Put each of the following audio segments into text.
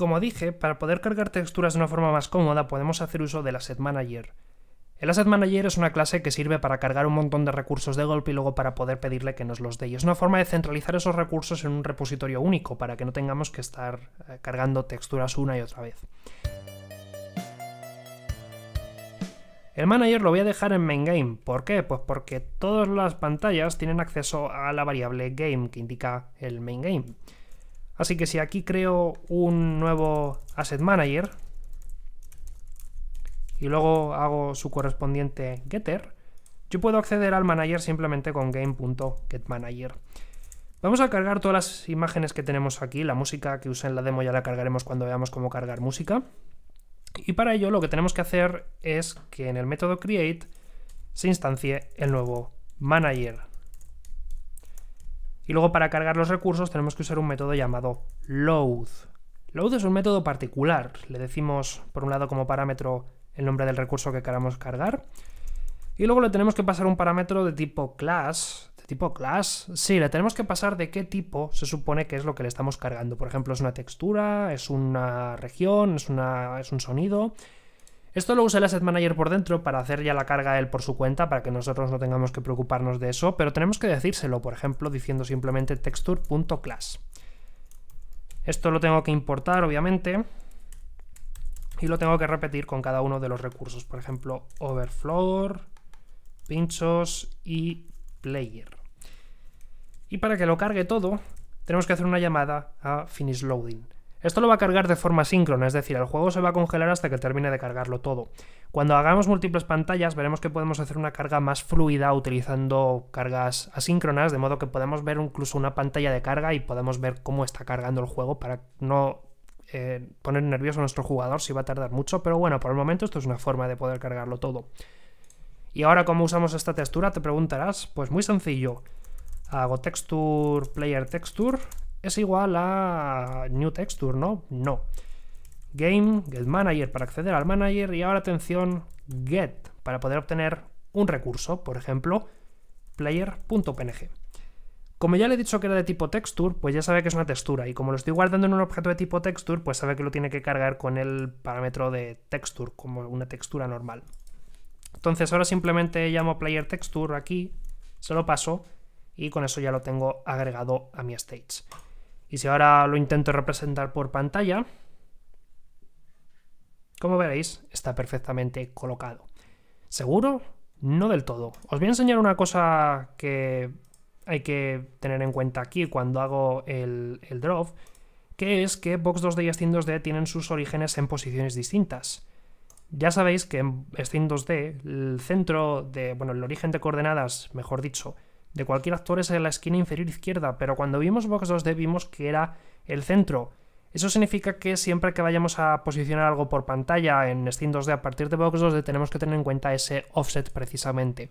Como dije, para poder cargar texturas de una forma más cómoda podemos hacer uso del Asset Manager. El Asset Manager es una clase que sirve para cargar un montón de recursos de golpe y luego para poder pedirle que nos los dé. es una forma de centralizar esos recursos en un repositorio único para que no tengamos que estar eh, cargando texturas una y otra vez. El manager lo voy a dejar en main game. ¿Por qué? Pues porque todas las pantallas tienen acceso a la variable game que indica el main game. Así que si aquí creo un nuevo Asset Manager y luego hago su correspondiente getter, yo puedo acceder al manager simplemente con game.getManager. Vamos a cargar todas las imágenes que tenemos aquí, la música que usé en la demo ya la cargaremos cuando veamos cómo cargar música. Y para ello lo que tenemos que hacer es que en el método create se instancie el nuevo manager. Y luego para cargar los recursos tenemos que usar un método llamado load. Load es un método particular. Le decimos, por un lado, como parámetro el nombre del recurso que queramos cargar. Y luego le tenemos que pasar un parámetro de tipo class. ¿De tipo class? Sí, le tenemos que pasar de qué tipo se supone que es lo que le estamos cargando. Por ejemplo, es una textura, es una región, es, una, es un sonido. Esto lo usa el Asset Manager por dentro para hacer ya la carga él por su cuenta, para que nosotros no tengamos que preocuparnos de eso, pero tenemos que decírselo, por ejemplo, diciendo simplemente texture.class. Esto lo tengo que importar, obviamente, y lo tengo que repetir con cada uno de los recursos, por ejemplo, overflow, pinchos y player. Y para que lo cargue todo, tenemos que hacer una llamada a finish loading. Esto lo va a cargar de forma síncrona, es decir, el juego se va a congelar hasta que termine de cargarlo todo. Cuando hagamos múltiples pantallas veremos que podemos hacer una carga más fluida utilizando cargas asíncronas, de modo que podemos ver incluso una pantalla de carga y podemos ver cómo está cargando el juego para no eh, poner nervioso a nuestro jugador si va a tardar mucho, pero bueno, por el momento esto es una forma de poder cargarlo todo. Y ahora, ¿cómo usamos esta textura? Te preguntarás. Pues muy sencillo. Hago texture, player texture, es igual a New Texture, ¿no? No. Game, Get Manager para acceder al manager y ahora atención, Get para poder obtener un recurso, por ejemplo, player.png. Como ya le he dicho que era de tipo texture, pues ya sabe que es una textura y como lo estoy guardando en un objeto de tipo texture, pues sabe que lo tiene que cargar con el parámetro de texture, como una textura normal. Entonces ahora simplemente llamo player texture aquí, se lo paso y con eso ya lo tengo agregado a mi stage. Y si ahora lo intento representar por pantalla, como veréis, está perfectamente colocado. ¿Seguro? No del todo. Os voy a enseñar una cosa que hay que tener en cuenta aquí cuando hago el, drop, que es que Box 2D y Steam 2D tienen sus orígenes en posiciones distintas. Ya sabéis que en Steam 2D el centro de, bueno, el origen de coordenadas, mejor dicho, de cualquier actor es en la esquina inferior izquierda, pero cuando vimos Box 2D vimos que era el centro. Eso significa que siempre que vayamos a posicionar algo por pantalla en Steam 2D a partir de Box 2D tenemos que tener en cuenta ese offset precisamente.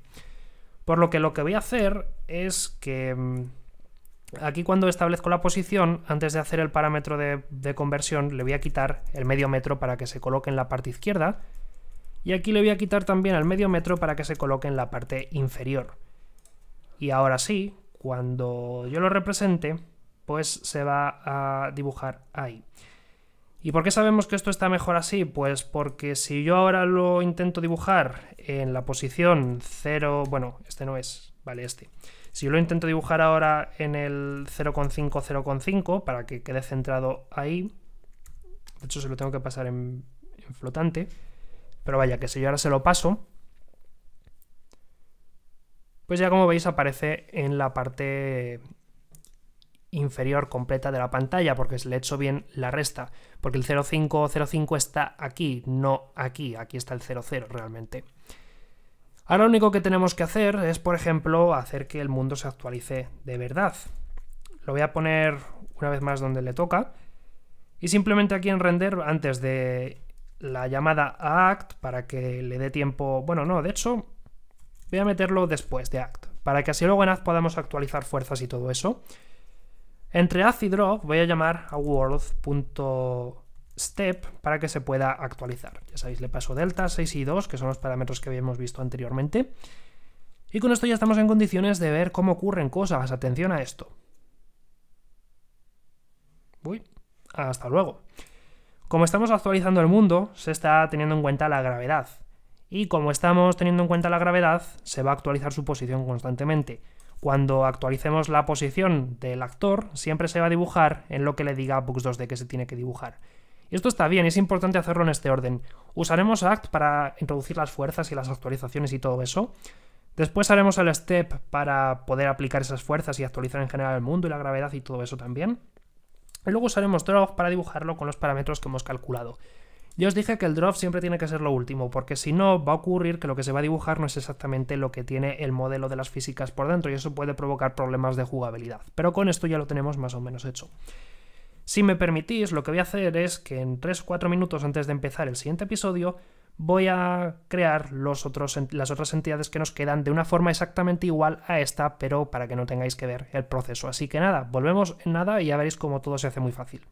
Por lo que lo que voy a hacer es que mm, aquí cuando establezco la posición, antes de hacer el parámetro de, de conversión, le voy a quitar el medio metro para que se coloque en la parte izquierda. Y aquí le voy a quitar también el medio metro para que se coloque en la parte inferior. Y ahora sí, cuando yo lo represente, pues se va a dibujar ahí. ¿Y por qué sabemos que esto está mejor así? Pues porque si yo ahora lo intento dibujar en la posición 0, bueno, este no es, vale, este. Si yo lo intento dibujar ahora en el 0,5, 0,5 para que quede centrado ahí, de hecho se lo tengo que pasar en, en flotante, pero vaya, que si yo ahora se lo paso, pues ya como veis aparece en la parte inferior completa de la pantalla, porque le he hecho bien la resta, porque el 0505 está aquí, no aquí, aquí está el 00 realmente. Ahora lo único que tenemos que hacer es, por ejemplo, hacer que el mundo se actualice de verdad. Lo voy a poner una vez más donde le toca, y simplemente aquí en render, antes de la llamada a act, para que le dé tiempo, bueno, no, de hecho, Voy a meterlo después de act, para que así luego en podamos actualizar fuerzas y todo eso. Entre act y drop voy a llamar a world.step para que se pueda actualizar. Ya sabéis, le paso delta, 6 y 2, que son los parámetros que habíamos visto anteriormente. Y con esto ya estamos en condiciones de ver cómo ocurren cosas. Atención a esto. Uy, hasta luego. Como estamos actualizando el mundo, se está teniendo en cuenta la gravedad. Y como estamos teniendo en cuenta la gravedad, se va a actualizar su posición constantemente. Cuando actualicemos la posición del actor, siempre se va a dibujar en lo que le diga Books 2D que se tiene que dibujar. Y esto está bien, es importante hacerlo en este orden. Usaremos Act para introducir las fuerzas y las actualizaciones y todo eso. Después haremos el step para poder aplicar esas fuerzas y actualizar en general el mundo y la gravedad y todo eso también. Y luego usaremos Draw para dibujarlo con los parámetros que hemos calculado. Yo os dije que el drop siempre tiene que ser lo último, porque si no, va a ocurrir que lo que se va a dibujar no es exactamente lo que tiene el modelo de las físicas por dentro, y eso puede provocar problemas de jugabilidad. Pero con esto ya lo tenemos más o menos hecho. Si me permitís, lo que voy a hacer es que en 3-4 minutos antes de empezar el siguiente episodio, voy a crear los otros, las otras entidades que nos quedan de una forma exactamente igual a esta, pero para que no tengáis que ver el proceso. Así que nada, volvemos en nada y ya veréis cómo todo se hace muy fácil.